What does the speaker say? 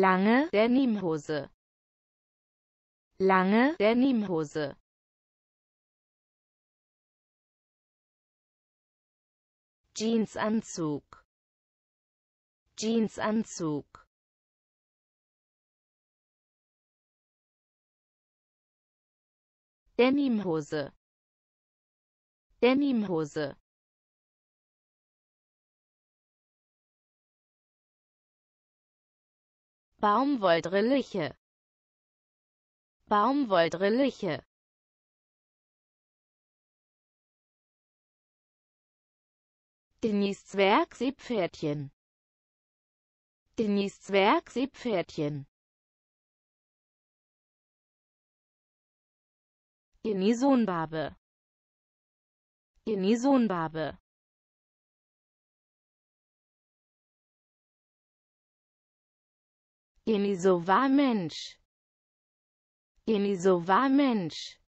lange Denimhose, lange Denimhose. Jeansanzug, Jeansanzug. Denimhose Denimhose Baumwolldrilliche Baumwolldrilliche Denise Zwerg Seepferdchen Denise Zwerg Seepferdchen Genisohnbarbe Genisohnbarbe war Mensch. war Mensch.